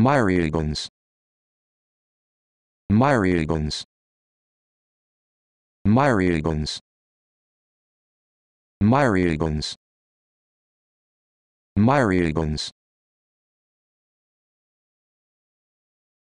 Myriagons. Myriagons. Myriagons. Myriagons. Myriagons.